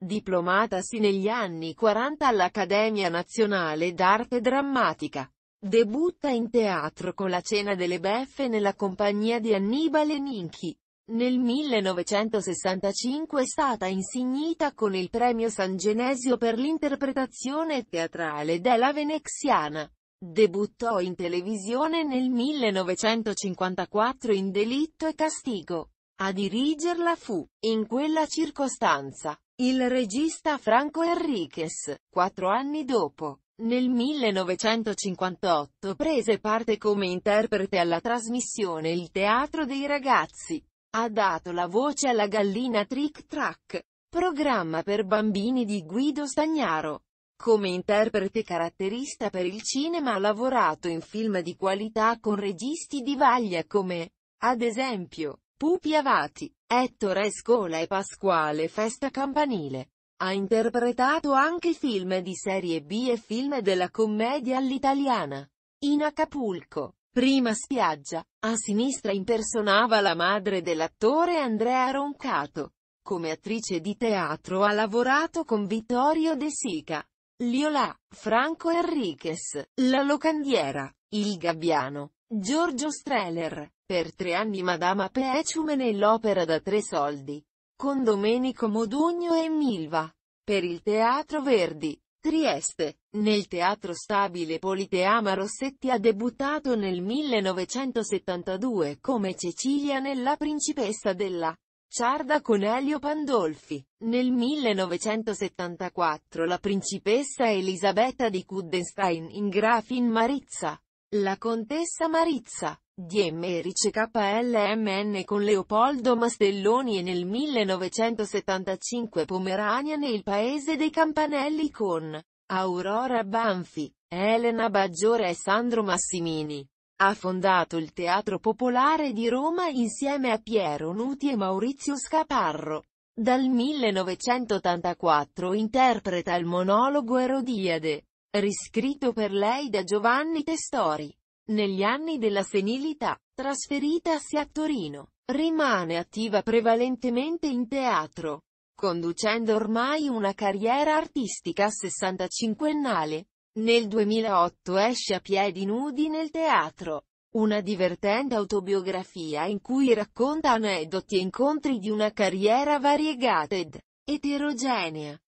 Diplomatasi negli anni 40 all'Accademia Nazionale d'Arte Drammatica. Debutta in teatro con la Cena delle Beffe nella compagnia di Annibale Ninchi. Nel 1965 è stata insignita con il premio San Genesio per l'interpretazione teatrale della Veneziana. Debuttò in televisione nel 1954 in Delitto e Castigo. A dirigerla fu, in quella circostanza, il regista Franco Enriquez, quattro anni dopo, nel 1958 prese parte come interprete alla trasmissione Il teatro dei ragazzi. Ha dato la voce alla gallina Trick Track, programma per bambini di Guido Stagnaro. Come interprete caratterista per il cinema ha lavorato in film di qualità con registi di vaglia come, ad esempio, Pupi Avati, Ettore Escola e Pasquale Festa Campanile. Ha interpretato anche film di serie B e film della commedia all'italiana. In Acapulco, prima spiaggia, a sinistra impersonava la madre dell'attore Andrea Roncato. Come attrice di teatro ha lavorato con Vittorio De Sica, Liola, Franco Enriquez, La Locandiera, Il Gabbiano, Giorgio Streller, per tre anni Madama Peciume nell'opera da tre soldi. Con Domenico Modugno e Milva. Per il Teatro Verdi. Trieste, nel teatro stabile Politeama Rossetti ha debuttato nel 1972 come Cecilia nella principessa della Ciarda con Elio Pandolfi. Nel 1974 la principessa Elisabetta di Kuddenstein in Grafin Marizza. La contessa Marizza di KLMN con Leopoldo Mastelloni e nel 1975 Pomerania nel Paese dei Campanelli con Aurora Banfi, Elena Baggiore e Sandro Massimini. Ha fondato il Teatro Popolare di Roma insieme a Piero Nuti e Maurizio Scaparro. Dal 1984 interpreta il monologo Erodiade, riscritto per lei da Giovanni Testori. Negli anni della senilità, trasferitasi a Torino, rimane attiva prevalentemente in teatro, conducendo ormai una carriera artistica sessantacinquennale. Nel 2008 esce a piedi nudi nel teatro, una divertente autobiografia in cui racconta aneddoti e incontri di una carriera variegata ed eterogenea.